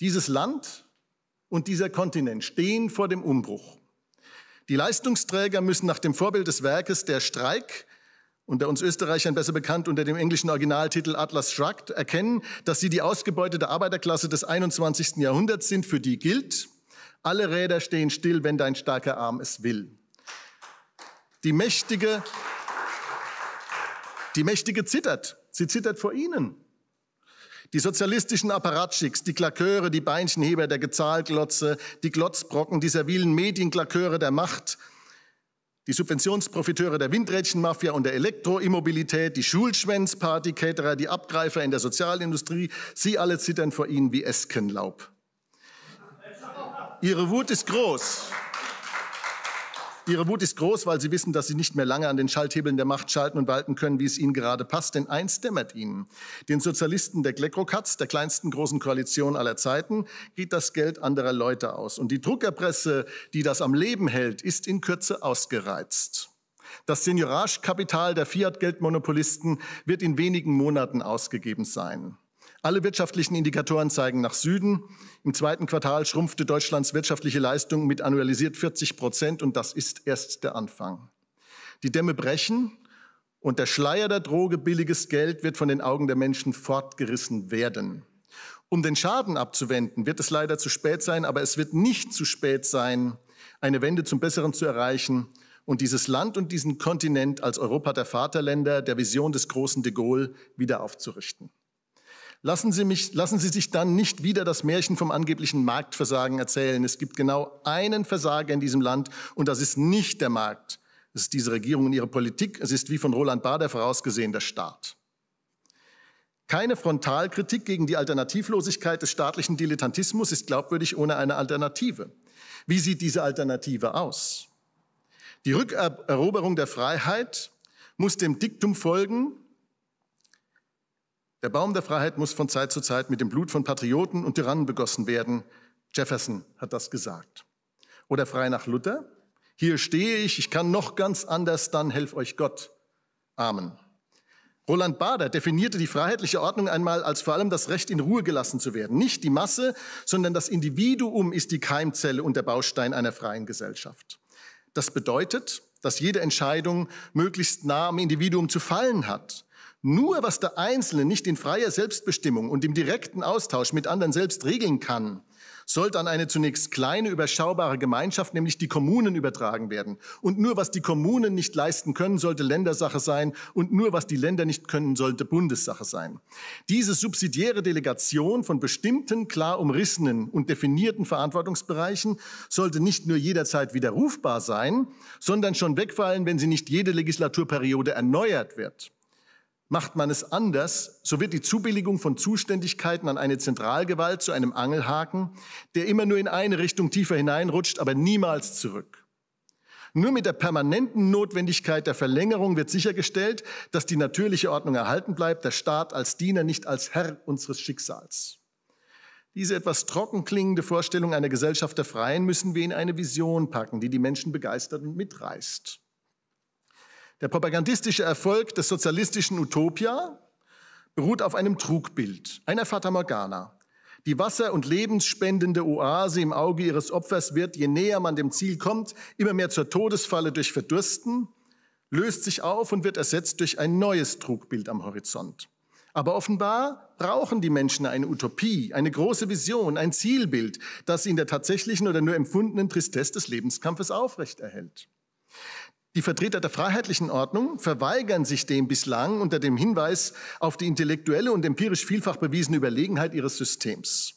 Dieses Land und dieser Kontinent stehen vor dem Umbruch. Die Leistungsträger müssen nach dem Vorbild des Werkes Der Streik, unter uns Österreichern besser bekannt unter dem englischen Originaltitel Atlas Shrugged, erkennen, dass sie die ausgebeutete Arbeiterklasse des 21. Jahrhunderts sind, für die gilt, alle Räder stehen still, wenn dein starker Arm es will. Die mächtige, die mächtige zittert. Sie zittert vor ihnen. Die sozialistischen Apparatschicks, die Klaköre, die Beinchenheber der Gezahlglotze, die Glotzbrocken, die servilen Medienklaköre der Macht, die Subventionsprofiteure der Windrädchenmafia und der Elektroimmobilität, die schulschwänzparty caterer die Abgreifer in der Sozialindustrie, sie alle zittern vor ihnen wie Eskenlaub. Ihre Wut ist groß. Ihre Wut ist groß, weil Sie wissen, dass Sie nicht mehr lange an den Schalthebeln der Macht schalten und walten können, wie es Ihnen gerade passt, denn eins dämmert Ihnen. Den Sozialisten der Gleckrokatz, der kleinsten großen Koalition aller Zeiten, geht das Geld anderer Leute aus. Und die Druckerpresse, die das am Leben hält, ist in Kürze ausgereizt. Das Senioragekapital der Fiat-Geldmonopolisten wird in wenigen Monaten ausgegeben sein. Alle wirtschaftlichen Indikatoren zeigen nach Süden. Im zweiten Quartal schrumpfte Deutschlands wirtschaftliche Leistung mit annualisiert 40 Prozent und das ist erst der Anfang. Die Dämme brechen und der Schleier der Droge billiges Geld wird von den Augen der Menschen fortgerissen werden. Um den Schaden abzuwenden, wird es leider zu spät sein, aber es wird nicht zu spät sein, eine Wende zum Besseren zu erreichen und dieses Land und diesen Kontinent als Europa der Vaterländer, der Vision des großen de Gaulle wieder aufzurichten. Lassen Sie, mich, lassen Sie sich dann nicht wieder das Märchen vom angeblichen Marktversagen erzählen. Es gibt genau einen Versager in diesem Land und das ist nicht der Markt. Es ist diese Regierung und ihre Politik. Es ist wie von Roland Bader vorausgesehen der Staat. Keine Frontalkritik gegen die Alternativlosigkeit des staatlichen Dilettantismus ist glaubwürdig ohne eine Alternative. Wie sieht diese Alternative aus? Die Rückeroberung der Freiheit muss dem Diktum folgen, der Baum der Freiheit muss von Zeit zu Zeit mit dem Blut von Patrioten und Tyrannen begossen werden. Jefferson hat das gesagt. Oder frei nach Luther. Hier stehe ich, ich kann noch ganz anders, dann helf euch Gott. Amen. Roland Bader definierte die freiheitliche Ordnung einmal als vor allem das Recht, in Ruhe gelassen zu werden. Nicht die Masse, sondern das Individuum ist die Keimzelle und der Baustein einer freien Gesellschaft. Das bedeutet, dass jede Entscheidung möglichst nah am Individuum zu fallen hat, nur was der Einzelne nicht in freier Selbstbestimmung und im direkten Austausch mit anderen selbst regeln kann, sollte an eine zunächst kleine, überschaubare Gemeinschaft, nämlich die Kommunen, übertragen werden. Und nur was die Kommunen nicht leisten können, sollte Ländersache sein. Und nur was die Länder nicht können, sollte Bundessache sein. Diese subsidiäre Delegation von bestimmten, klar umrissenen und definierten Verantwortungsbereichen sollte nicht nur jederzeit widerrufbar sein, sondern schon wegfallen, wenn sie nicht jede Legislaturperiode erneuert wird. Macht man es anders, so wird die Zubilligung von Zuständigkeiten an eine Zentralgewalt zu einem Angelhaken, der immer nur in eine Richtung tiefer hineinrutscht, aber niemals zurück. Nur mit der permanenten Notwendigkeit der Verlängerung wird sichergestellt, dass die natürliche Ordnung erhalten bleibt, der Staat als Diener, nicht als Herr unseres Schicksals. Diese etwas trocken klingende Vorstellung einer Gesellschaft der Freien müssen wir in eine Vision packen, die die Menschen begeistert und mitreißt. Der propagandistische Erfolg des sozialistischen Utopia beruht auf einem Trugbild, einer Fata Morgana. Die wasser- und lebensspendende Oase im Auge ihres Opfers wird, je näher man dem Ziel kommt, immer mehr zur Todesfalle durch Verdursten, löst sich auf und wird ersetzt durch ein neues Trugbild am Horizont. Aber offenbar brauchen die Menschen eine Utopie, eine große Vision, ein Zielbild, das sie in der tatsächlichen oder nur empfundenen Tristesse des Lebenskampfes aufrechterhält. Die Vertreter der freiheitlichen Ordnung verweigern sich dem bislang unter dem Hinweis auf die intellektuelle und empirisch vielfach bewiesene Überlegenheit ihres Systems.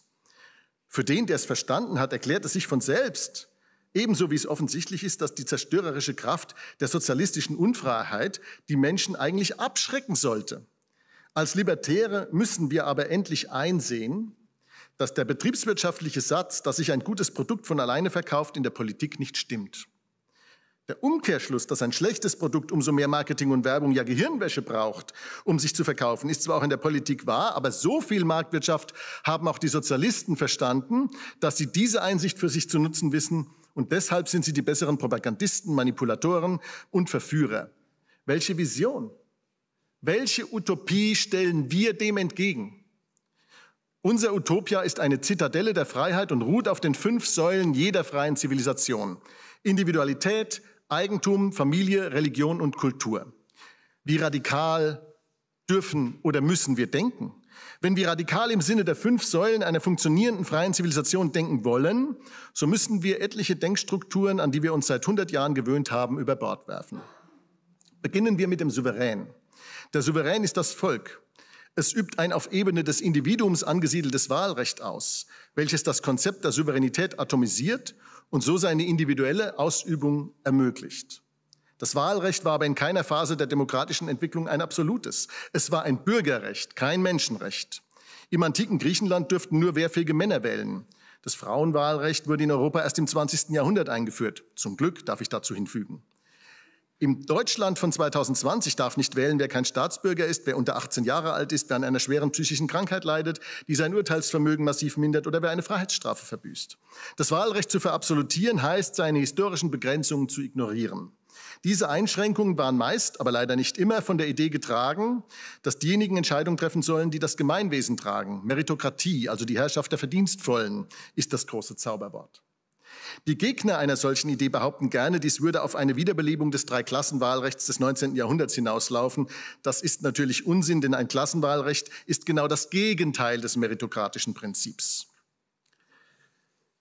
Für den, der es verstanden hat, erklärt es sich von selbst, ebenso wie es offensichtlich ist, dass die zerstörerische Kraft der sozialistischen Unfreiheit die Menschen eigentlich abschrecken sollte. Als Libertäre müssen wir aber endlich einsehen, dass der betriebswirtschaftliche Satz, dass sich ein gutes Produkt von alleine verkauft, in der Politik nicht stimmt. Der Umkehrschluss, dass ein schlechtes Produkt umso mehr Marketing und Werbung ja Gehirnwäsche braucht, um sich zu verkaufen, ist zwar auch in der Politik wahr, aber so viel Marktwirtschaft haben auch die Sozialisten verstanden, dass sie diese Einsicht für sich zu nutzen wissen und deshalb sind sie die besseren Propagandisten, Manipulatoren und Verführer. Welche Vision? Welche Utopie stellen wir dem entgegen? Unser Utopia ist eine Zitadelle der Freiheit und ruht auf den fünf Säulen jeder freien Zivilisation. Individualität, Eigentum, Familie, Religion und Kultur. Wie radikal dürfen oder müssen wir denken? Wenn wir radikal im Sinne der fünf Säulen einer funktionierenden freien Zivilisation denken wollen, so müssen wir etliche Denkstrukturen, an die wir uns seit 100 Jahren gewöhnt haben, über Bord werfen. Beginnen wir mit dem Souverän. Der Souverän ist das Volk. Es übt ein auf Ebene des Individuums angesiedeltes Wahlrecht aus, welches das Konzept der Souveränität atomisiert und so seine individuelle Ausübung ermöglicht. Das Wahlrecht war aber in keiner Phase der demokratischen Entwicklung ein absolutes. Es war ein Bürgerrecht, kein Menschenrecht. Im antiken Griechenland dürften nur wehrfähige Männer wählen. Das Frauenwahlrecht wurde in Europa erst im 20. Jahrhundert eingeführt. Zum Glück darf ich dazu hinfügen im Deutschland von 2020 darf nicht wählen, wer kein Staatsbürger ist, wer unter 18 Jahre alt ist, wer an einer schweren psychischen Krankheit leidet, die sein Urteilsvermögen massiv mindert oder wer eine Freiheitsstrafe verbüßt. Das Wahlrecht zu verabsolutieren heißt, seine historischen Begrenzungen zu ignorieren. Diese Einschränkungen waren meist, aber leider nicht immer, von der Idee getragen, dass diejenigen Entscheidungen treffen sollen, die das Gemeinwesen tragen. Meritokratie, also die Herrschaft der Verdienstvollen, ist das große Zauberwort. Die Gegner einer solchen Idee behaupten gerne, dies würde auf eine Wiederbelebung des Dreiklassenwahlrechts des 19. Jahrhunderts hinauslaufen. Das ist natürlich Unsinn, denn ein Klassenwahlrecht ist genau das Gegenteil des meritokratischen Prinzips.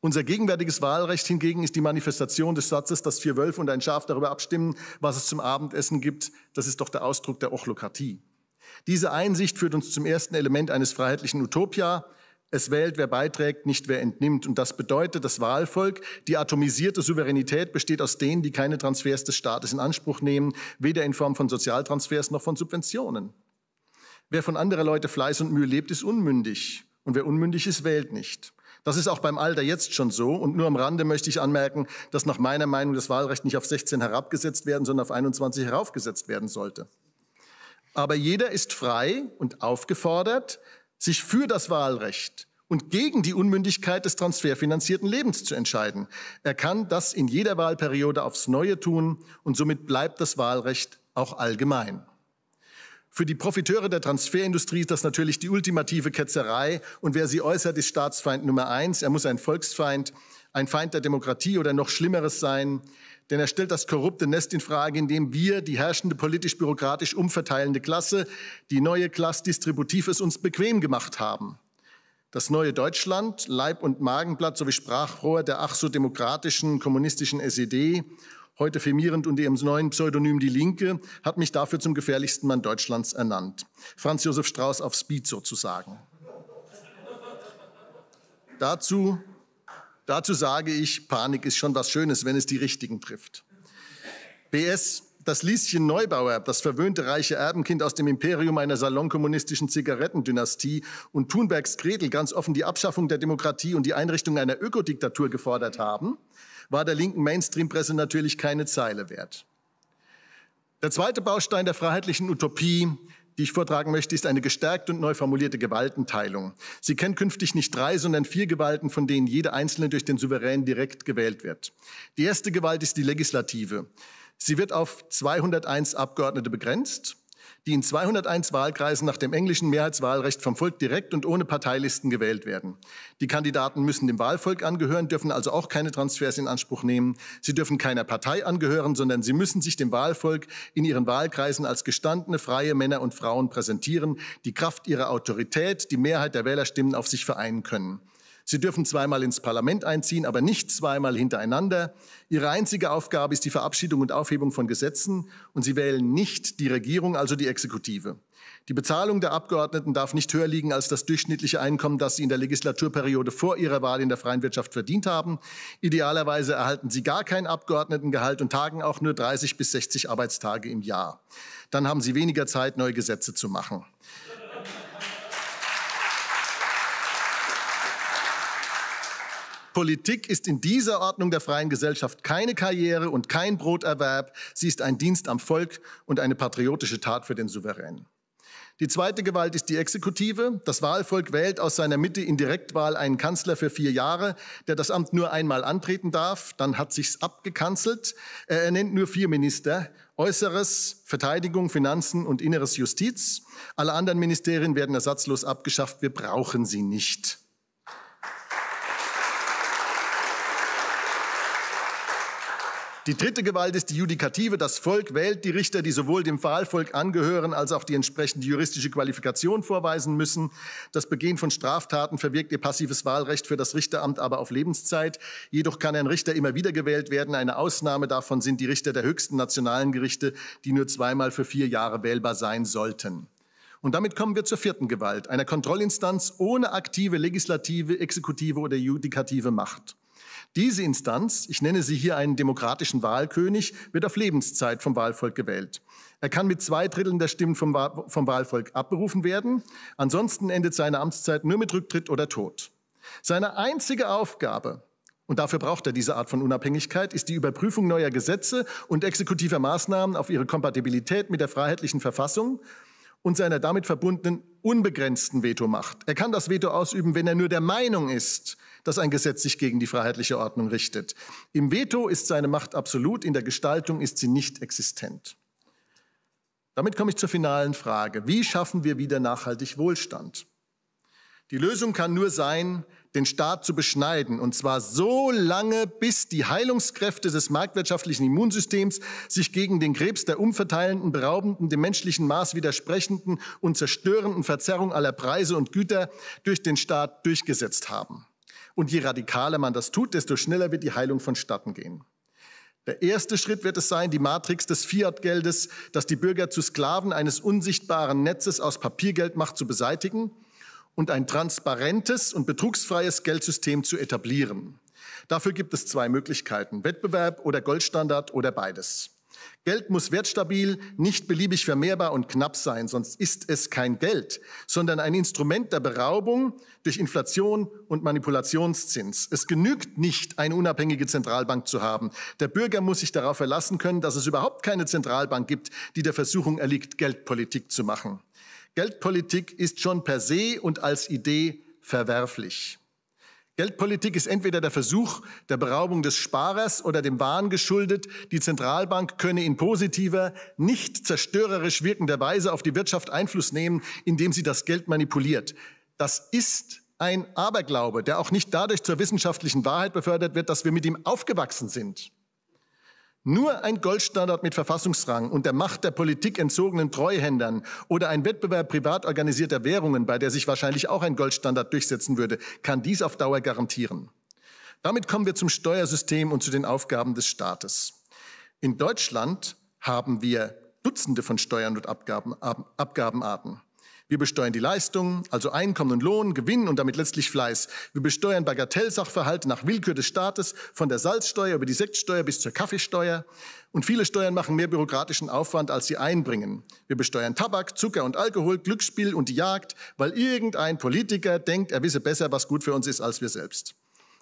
Unser gegenwärtiges Wahlrecht hingegen ist die Manifestation des Satzes, dass vier Wölfe und ein Schaf darüber abstimmen, was es zum Abendessen gibt. Das ist doch der Ausdruck der Ochlokratie. Diese Einsicht führt uns zum ersten Element eines freiheitlichen Utopia, es wählt, wer beiträgt, nicht wer entnimmt. Und das bedeutet, das Wahlvolk, die atomisierte Souveränität besteht aus denen, die keine Transfers des Staates in Anspruch nehmen, weder in Form von Sozialtransfers noch von Subventionen. Wer von anderer Leute Fleiß und Mühe lebt, ist unmündig. Und wer unmündig ist, wählt nicht. Das ist auch beim Alter jetzt schon so. Und nur am Rande möchte ich anmerken, dass nach meiner Meinung das Wahlrecht nicht auf 16 herabgesetzt werden, sondern auf 21 heraufgesetzt werden sollte. Aber jeder ist frei und aufgefordert, sich für das Wahlrecht und gegen die Unmündigkeit des transferfinanzierten Lebens zu entscheiden. Er kann das in jeder Wahlperiode aufs Neue tun und somit bleibt das Wahlrecht auch allgemein. Für die Profiteure der Transferindustrie ist das natürlich die ultimative Ketzerei und wer sie äußert, ist Staatsfeind Nummer eins. Er muss ein Volksfeind, ein Feind der Demokratie oder noch Schlimmeres sein. Denn er stellt das korrupte Nest in Frage, in dem wir, die herrschende politisch-bürokratisch umverteilende Klasse, die neue Klasse distributiv es uns bequem gemacht haben. Das neue Deutschland, Leib- und Magenblatt sowie Sprachrohr der ach so demokratischen kommunistischen SED, heute firmierend unter ihrem neuen Pseudonym Die Linke, hat mich dafür zum gefährlichsten Mann Deutschlands ernannt. Franz Josef Strauß auf Speed sozusagen. Dazu Dazu sage ich, Panik ist schon was Schönes, wenn es die Richtigen trifft. BS, das Lieschen Neubauer, das verwöhnte reiche Erbenkind aus dem Imperium einer salonkommunistischen Zigarettendynastie und Thunbergs Gretel ganz offen die Abschaffung der Demokratie und die Einrichtung einer Ökodiktatur gefordert haben, war der linken Mainstream-Presse natürlich keine Zeile wert. Der zweite Baustein der freiheitlichen Utopie die ich vortragen möchte, ist eine gestärkte und neu formulierte Gewaltenteilung. Sie kennt künftig nicht drei, sondern vier Gewalten, von denen jede einzelne durch den Souverän direkt gewählt wird. Die erste Gewalt ist die legislative. Sie wird auf 201 Abgeordnete begrenzt die in 201 Wahlkreisen nach dem englischen Mehrheitswahlrecht vom Volk direkt und ohne Parteilisten gewählt werden. Die Kandidaten müssen dem Wahlvolk angehören, dürfen also auch keine Transfers in Anspruch nehmen. Sie dürfen keiner Partei angehören, sondern sie müssen sich dem Wahlvolk in ihren Wahlkreisen als gestandene freie Männer und Frauen präsentieren, die Kraft ihrer Autorität die Mehrheit der Wählerstimmen auf sich vereinen können. Sie dürfen zweimal ins Parlament einziehen, aber nicht zweimal hintereinander. Ihre einzige Aufgabe ist die Verabschiedung und Aufhebung von Gesetzen und Sie wählen nicht die Regierung, also die Exekutive. Die Bezahlung der Abgeordneten darf nicht höher liegen als das durchschnittliche Einkommen, das sie in der Legislaturperiode vor ihrer Wahl in der freien Wirtschaft verdient haben. Idealerweise erhalten sie gar kein Abgeordnetengehalt und tagen auch nur 30 bis 60 Arbeitstage im Jahr. Dann haben sie weniger Zeit, neue Gesetze zu machen. Politik ist in dieser Ordnung der freien Gesellschaft keine Karriere und kein Broterwerb. Sie ist ein Dienst am Volk und eine patriotische Tat für den Souverän. Die zweite Gewalt ist die Exekutive. Das Wahlvolk wählt aus seiner Mitte in Direktwahl einen Kanzler für vier Jahre, der das Amt nur einmal antreten darf. Dann hat sich's abgekanzelt. Äh, er ernennt nur vier Minister. Äußeres, Verteidigung, Finanzen und Inneres Justiz. Alle anderen Ministerien werden ersatzlos abgeschafft. Wir brauchen sie nicht. Die dritte Gewalt ist die Judikative. Das Volk wählt die Richter, die sowohl dem Wahlvolk angehören als auch die entsprechende juristische Qualifikation vorweisen müssen. Das Begehen von Straftaten verwirkt ihr passives Wahlrecht für das Richteramt aber auf Lebenszeit. Jedoch kann ein Richter immer wieder gewählt werden. Eine Ausnahme davon sind die Richter der höchsten nationalen Gerichte, die nur zweimal für vier Jahre wählbar sein sollten. Und damit kommen wir zur vierten Gewalt, einer Kontrollinstanz ohne aktive legislative, exekutive oder judikative Macht. Diese Instanz, ich nenne sie hier einen demokratischen Wahlkönig, wird auf Lebenszeit vom Wahlvolk gewählt. Er kann mit zwei Dritteln der Stimmen vom, vom Wahlvolk abberufen werden. Ansonsten endet seine Amtszeit nur mit Rücktritt oder Tod. Seine einzige Aufgabe, und dafür braucht er diese Art von Unabhängigkeit, ist die Überprüfung neuer Gesetze und exekutiver Maßnahmen auf ihre Kompatibilität mit der freiheitlichen Verfassung und seiner damit verbundenen unbegrenzten Vetomacht. Er kann das Veto ausüben, wenn er nur der Meinung ist, dass ein Gesetz sich gegen die freiheitliche Ordnung richtet. Im Veto ist seine Macht absolut, in der Gestaltung ist sie nicht existent. Damit komme ich zur finalen Frage. Wie schaffen wir wieder nachhaltig Wohlstand? Die Lösung kann nur sein, den Staat zu beschneiden, und zwar so lange, bis die Heilungskräfte des marktwirtschaftlichen Immunsystems sich gegen den Krebs der umverteilenden, beraubenden, dem menschlichen Maß widersprechenden und zerstörenden Verzerrung aller Preise und Güter durch den Staat durchgesetzt haben. Und je radikaler man das tut, desto schneller wird die Heilung vonstatten gehen. Der erste Schritt wird es sein, die Matrix des Fiat-Geldes, das die Bürger zu Sklaven eines unsichtbaren Netzes aus Papiergeld macht, zu beseitigen und ein transparentes und betrugsfreies Geldsystem zu etablieren. Dafür gibt es zwei Möglichkeiten, Wettbewerb oder Goldstandard oder beides. Geld muss wertstabil, nicht beliebig vermehrbar und knapp sein, sonst ist es kein Geld, sondern ein Instrument der Beraubung durch Inflation und Manipulationszins. Es genügt nicht, eine unabhängige Zentralbank zu haben. Der Bürger muss sich darauf verlassen können, dass es überhaupt keine Zentralbank gibt, die der Versuchung erliegt, Geldpolitik zu machen. Geldpolitik ist schon per se und als Idee verwerflich. Geldpolitik ist entweder der Versuch der Beraubung des Sparers oder dem Wahn geschuldet, die Zentralbank könne in positiver, nicht zerstörerisch wirkender Weise auf die Wirtschaft Einfluss nehmen, indem sie das Geld manipuliert. Das ist ein Aberglaube, der auch nicht dadurch zur wissenschaftlichen Wahrheit befördert wird, dass wir mit ihm aufgewachsen sind. Nur ein Goldstandard mit Verfassungsrang und der Macht der Politik entzogenen Treuhändern oder ein Wettbewerb privat organisierter Währungen, bei der sich wahrscheinlich auch ein Goldstandard durchsetzen würde, kann dies auf Dauer garantieren. Damit kommen wir zum Steuersystem und zu den Aufgaben des Staates. In Deutschland haben wir Dutzende von Steuern und Abgaben, Abgabenarten. Wir besteuern die Leistungen, also Einkommen und Lohn, Gewinn und damit letztlich Fleiß. Wir besteuern Bagatellsachverhalte nach Willkür des Staates, von der Salzsteuer über die Sektsteuer bis zur Kaffeesteuer. Und viele Steuern machen mehr bürokratischen Aufwand, als sie einbringen. Wir besteuern Tabak, Zucker und Alkohol, Glücksspiel und die Jagd, weil irgendein Politiker denkt, er wisse besser, was gut für uns ist, als wir selbst.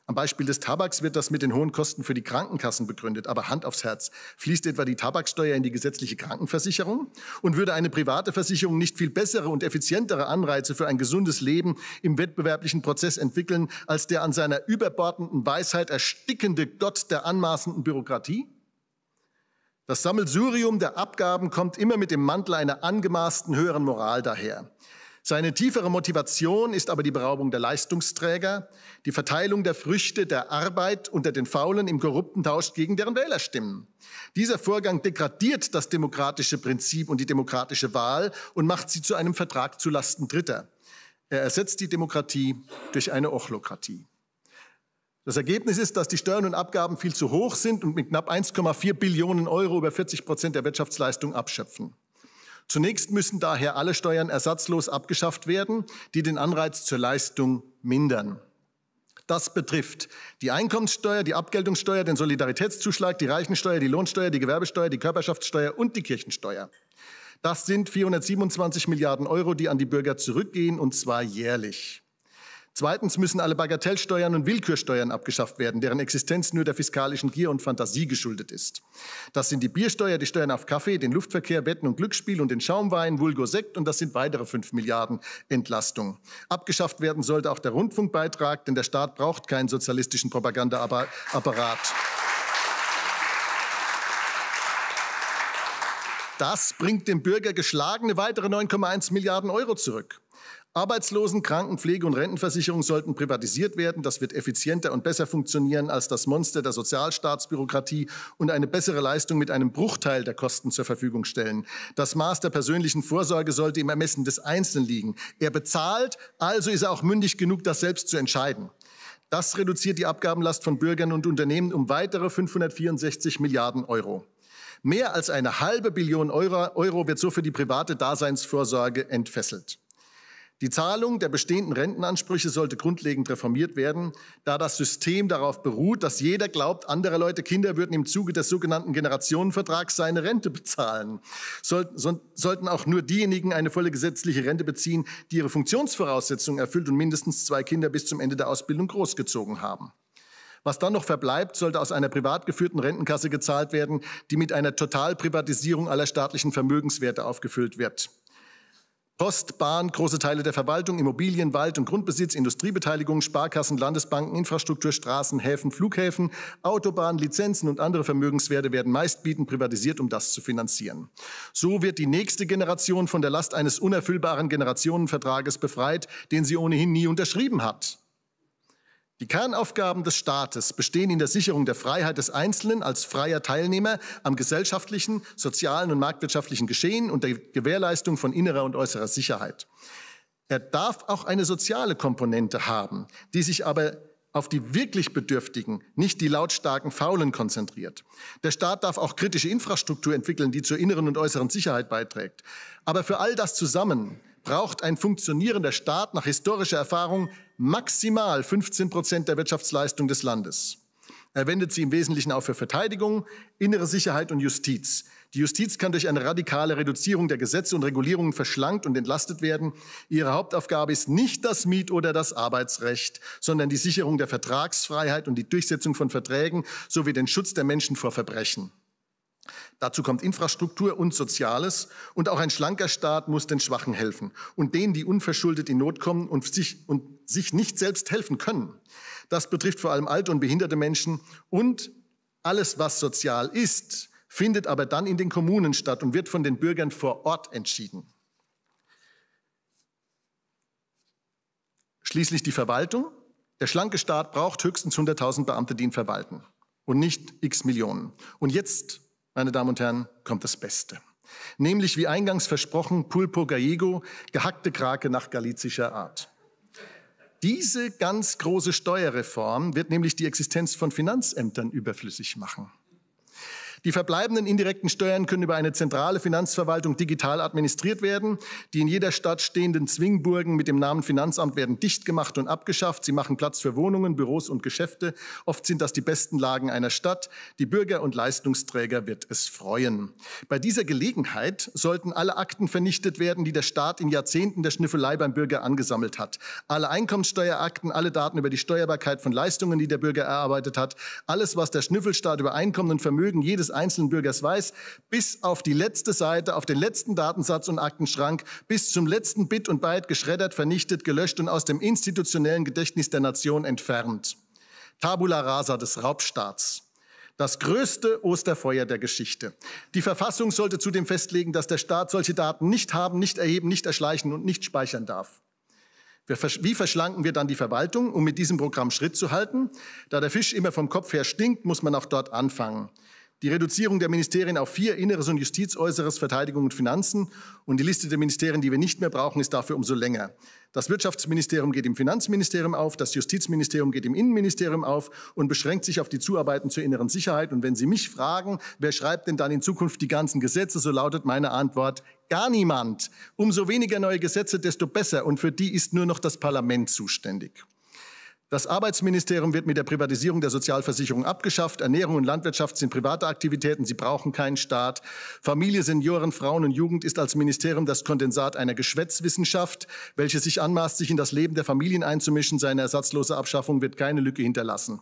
Am Beispiel des Tabaks wird das mit den hohen Kosten für die Krankenkassen begründet. Aber Hand aufs Herz, fließt etwa die Tabaksteuer in die gesetzliche Krankenversicherung? Und würde eine private Versicherung nicht viel bessere und effizientere Anreize für ein gesundes Leben im wettbewerblichen Prozess entwickeln, als der an seiner überbordenden Weisheit erstickende Gott der anmaßenden Bürokratie? Das Sammelsurium der Abgaben kommt immer mit dem Mantel einer angemaßten höheren Moral daher. Seine tiefere Motivation ist aber die Beraubung der Leistungsträger, die Verteilung der Früchte der Arbeit unter den Faulen im korrupten Tausch gegen deren Wählerstimmen. Dieser Vorgang degradiert das demokratische Prinzip und die demokratische Wahl und macht sie zu einem Vertrag zulasten Dritter. Er ersetzt die Demokratie durch eine Ochlokratie. Das Ergebnis ist, dass die Steuern und Abgaben viel zu hoch sind und mit knapp 1,4 Billionen Euro über 40 Prozent der Wirtschaftsleistung abschöpfen. Zunächst müssen daher alle Steuern ersatzlos abgeschafft werden, die den Anreiz zur Leistung mindern. Das betrifft die Einkommenssteuer, die Abgeltungssteuer, den Solidaritätszuschlag, die Reichensteuer, die Lohnsteuer, die Gewerbesteuer, die Körperschaftssteuer und die Kirchensteuer. Das sind 427 Milliarden Euro, die an die Bürger zurückgehen, und zwar jährlich. Zweitens müssen alle Bagatellsteuern und Willkürsteuern abgeschafft werden, deren Existenz nur der fiskalischen Gier und Fantasie geschuldet ist. Das sind die Biersteuer, die Steuern auf Kaffee, den Luftverkehr, Wetten und Glücksspiel und den Schaumwein, Vulgo Sekt und das sind weitere 5 Milliarden Entlastung. Abgeschafft werden sollte auch der Rundfunkbeitrag, denn der Staat braucht keinen sozialistischen Propagandaapparat. Das bringt dem Bürger geschlagene weitere 9,1 Milliarden Euro zurück. Arbeitslosen, Krankenpflege und Rentenversicherung sollten privatisiert werden. Das wird effizienter und besser funktionieren als das Monster der Sozialstaatsbürokratie und eine bessere Leistung mit einem Bruchteil der Kosten zur Verfügung stellen. Das Maß der persönlichen Vorsorge sollte im Ermessen des Einzelnen liegen. Er bezahlt, also ist er auch mündig genug, das selbst zu entscheiden. Das reduziert die Abgabenlast von Bürgern und Unternehmen um weitere 564 Milliarden Euro. Mehr als eine halbe Billion Euro, Euro wird so für die private Daseinsvorsorge entfesselt. Die Zahlung der bestehenden Rentenansprüche sollte grundlegend reformiert werden, da das System darauf beruht, dass jeder glaubt, andere Leute, Kinder würden im Zuge des sogenannten Generationenvertrags seine Rente bezahlen. sollten auch nur diejenigen eine volle gesetzliche Rente beziehen, die ihre Funktionsvoraussetzungen erfüllt und mindestens zwei Kinder bis zum Ende der Ausbildung großgezogen haben. Was dann noch verbleibt, sollte aus einer privat geführten Rentenkasse gezahlt werden, die mit einer Totalprivatisierung aller staatlichen Vermögenswerte aufgefüllt wird. Post, Bahn, große Teile der Verwaltung, Immobilien, Wald- und Grundbesitz, Industriebeteiligung, Sparkassen, Landesbanken, Infrastruktur, Straßen, Häfen, Flughäfen, Autobahnen, Lizenzen und andere Vermögenswerte werden meistbietend privatisiert, um das zu finanzieren. So wird die nächste Generation von der Last eines unerfüllbaren Generationenvertrages befreit, den sie ohnehin nie unterschrieben hat. Die Kernaufgaben des Staates bestehen in der Sicherung der Freiheit des Einzelnen als freier Teilnehmer am gesellschaftlichen, sozialen und marktwirtschaftlichen Geschehen und der Gewährleistung von innerer und äußerer Sicherheit. Er darf auch eine soziale Komponente haben, die sich aber auf die wirklich Bedürftigen, nicht die lautstarken Faulen konzentriert. Der Staat darf auch kritische Infrastruktur entwickeln, die zur inneren und äußeren Sicherheit beiträgt. Aber für all das zusammen braucht ein funktionierender Staat nach historischer Erfahrung maximal 15 Prozent der Wirtschaftsleistung des Landes. Er wendet sie im Wesentlichen auch für Verteidigung, innere Sicherheit und Justiz. Die Justiz kann durch eine radikale Reduzierung der Gesetze und Regulierungen verschlankt und entlastet werden. Ihre Hauptaufgabe ist nicht das Miet- oder das Arbeitsrecht, sondern die Sicherung der Vertragsfreiheit und die Durchsetzung von Verträgen sowie den Schutz der Menschen vor Verbrechen. Dazu kommt Infrastruktur und Soziales. Und auch ein schlanker Staat muss den Schwachen helfen und denen, die unverschuldet in Not kommen und, sich, und sich nicht selbst helfen können. Das betrifft vor allem alte und behinderte Menschen und alles, was sozial ist, findet aber dann in den Kommunen statt und wird von den Bürgern vor Ort entschieden. Schließlich die Verwaltung. Der schlanke Staat braucht höchstens 100.000 Beamte, die ihn verwalten und nicht x Millionen. Und jetzt, meine Damen und Herren, kommt das Beste. Nämlich, wie eingangs versprochen, Pulpo Gallego, gehackte Krake nach galizischer Art. Diese ganz große Steuerreform wird nämlich die Existenz von Finanzämtern überflüssig machen. Die verbleibenden indirekten Steuern können über eine zentrale Finanzverwaltung digital administriert werden. Die in jeder Stadt stehenden Zwingburgen mit dem Namen Finanzamt werden dicht gemacht und abgeschafft. Sie machen Platz für Wohnungen, Büros und Geschäfte. Oft sind das die besten Lagen einer Stadt. Die Bürger und Leistungsträger wird es freuen. Bei dieser Gelegenheit sollten alle Akten vernichtet werden, die der Staat in Jahrzehnten der Schnüffelei beim Bürger angesammelt hat. Alle Einkommenssteuerakten, alle Daten über die Steuerbarkeit von Leistungen, die der Bürger erarbeitet hat, alles, was der Schnüffelstaat über Einkommen und Vermögen jedes einzelnen Bürgers weiß, bis auf die letzte Seite, auf den letzten Datensatz und Aktenschrank, bis zum letzten Bit und Byte geschreddert, vernichtet, gelöscht und aus dem institutionellen Gedächtnis der Nation entfernt. Tabula rasa des Raubstaats. Das größte Osterfeuer der Geschichte. Die Verfassung sollte zudem festlegen, dass der Staat solche Daten nicht haben, nicht erheben, nicht erschleichen und nicht speichern darf. Wie verschlanken wir dann die Verwaltung, um mit diesem Programm Schritt zu halten? Da der Fisch immer vom Kopf her stinkt, muss man auch dort anfangen die Reduzierung der Ministerien auf vier, Inneres und Justiz, Äußeres, Verteidigung und Finanzen. Und die Liste der Ministerien, die wir nicht mehr brauchen, ist dafür umso länger. Das Wirtschaftsministerium geht im Finanzministerium auf, das Justizministerium geht im Innenministerium auf und beschränkt sich auf die Zuarbeiten zur inneren Sicherheit. Und wenn Sie mich fragen, wer schreibt denn dann in Zukunft die ganzen Gesetze, so lautet meine Antwort, gar niemand. Umso weniger neue Gesetze, desto besser. Und für die ist nur noch das Parlament zuständig. Das Arbeitsministerium wird mit der Privatisierung der Sozialversicherung abgeschafft. Ernährung und Landwirtschaft sind private Aktivitäten, sie brauchen keinen Staat. Familie, Senioren, Frauen und Jugend ist als Ministerium das Kondensat einer Geschwätzwissenschaft, welche sich anmaßt, sich in das Leben der Familien einzumischen. Seine ersatzlose Abschaffung wird keine Lücke hinterlassen.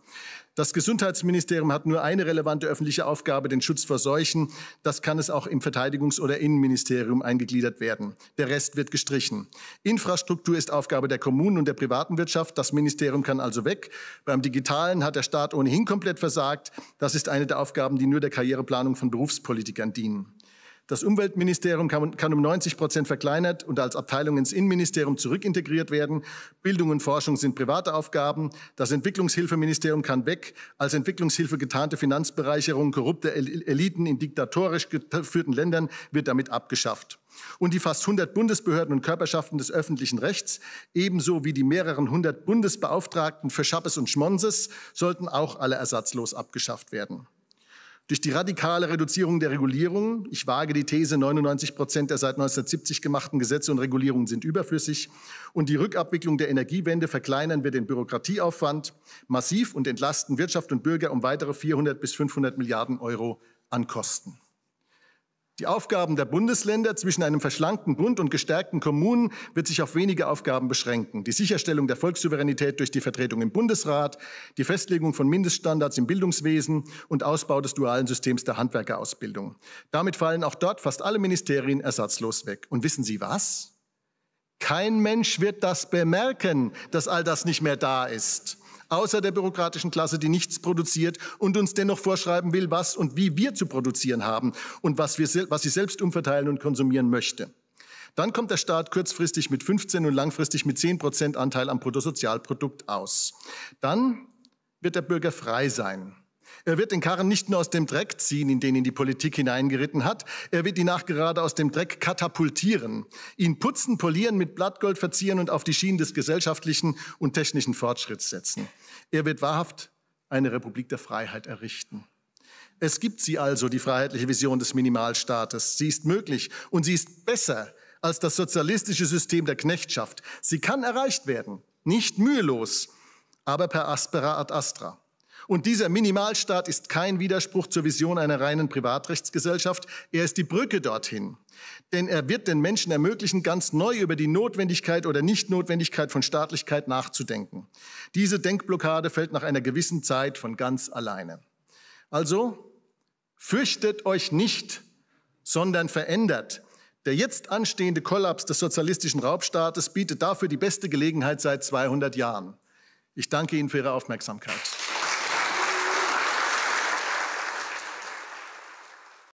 Das Gesundheitsministerium hat nur eine relevante öffentliche Aufgabe, den Schutz vor Seuchen. Das kann es auch im Verteidigungs- oder Innenministerium eingegliedert werden. Der Rest wird gestrichen. Infrastruktur ist Aufgabe der Kommunen und der privaten Wirtschaft. Das Ministerium kann also weg. Beim Digitalen hat der Staat ohnehin komplett versagt. Das ist eine der Aufgaben, die nur der Karriereplanung von Berufspolitikern dienen. Das Umweltministerium kann, kann um 90 Prozent verkleinert und als Abteilung ins Innenministerium zurückintegriert werden. Bildung und Forschung sind private Aufgaben. Das Entwicklungshilfeministerium kann weg. Als Entwicklungshilfe getarnte Finanzbereicherung korrupter Eliten in diktatorisch geführten Ländern wird damit abgeschafft und die fast 100 Bundesbehörden und Körperschaften des öffentlichen Rechts, ebenso wie die mehreren 100 Bundesbeauftragten für Schappes und Schmonses, sollten auch alle ersatzlos abgeschafft werden. Durch die radikale Reduzierung der Regulierung, ich wage die These, 99 Prozent der seit 1970 gemachten Gesetze und Regulierungen sind überflüssig, und die Rückabwicklung der Energiewende verkleinern wir den Bürokratieaufwand massiv und entlasten Wirtschaft und Bürger um weitere 400 bis 500 Milliarden Euro an Kosten. Die Aufgaben der Bundesländer zwischen einem verschlankten Bund und gestärkten Kommunen wird sich auf wenige Aufgaben beschränken. Die Sicherstellung der Volkssouveränität durch die Vertretung im Bundesrat, die Festlegung von Mindeststandards im Bildungswesen und Ausbau des dualen Systems der Handwerkerausbildung. Damit fallen auch dort fast alle Ministerien ersatzlos weg. Und wissen Sie was? Kein Mensch wird das bemerken, dass all das nicht mehr da ist außer der bürokratischen Klasse, die nichts produziert und uns dennoch vorschreiben will, was und wie wir zu produzieren haben und was, wir, was sie selbst umverteilen und konsumieren möchte. Dann kommt der Staat kurzfristig mit 15 und langfristig mit 10 Prozent Anteil am Bruttosozialprodukt aus. Dann wird der Bürger frei sein. Er wird den Karren nicht nur aus dem Dreck ziehen, in den ihn die Politik hineingeritten hat, er wird ihn nachgerade aus dem Dreck katapultieren, ihn putzen, polieren, mit Blattgold verzieren und auf die Schienen des gesellschaftlichen und technischen Fortschritts setzen. Er wird wahrhaft eine Republik der Freiheit errichten. Es gibt sie also, die freiheitliche Vision des Minimalstaates. Sie ist möglich und sie ist besser als das sozialistische System der Knechtschaft. Sie kann erreicht werden, nicht mühelos, aber per aspera ad astra. Und dieser Minimalstaat ist kein Widerspruch zur Vision einer reinen Privatrechtsgesellschaft. Er ist die Brücke dorthin. Denn er wird den Menschen ermöglichen, ganz neu über die Notwendigkeit oder Nichtnotwendigkeit von Staatlichkeit nachzudenken. Diese Denkblockade fällt nach einer gewissen Zeit von ganz alleine. Also, fürchtet euch nicht, sondern verändert. Der jetzt anstehende Kollaps des sozialistischen Raubstaates bietet dafür die beste Gelegenheit seit 200 Jahren. Ich danke Ihnen für Ihre Aufmerksamkeit.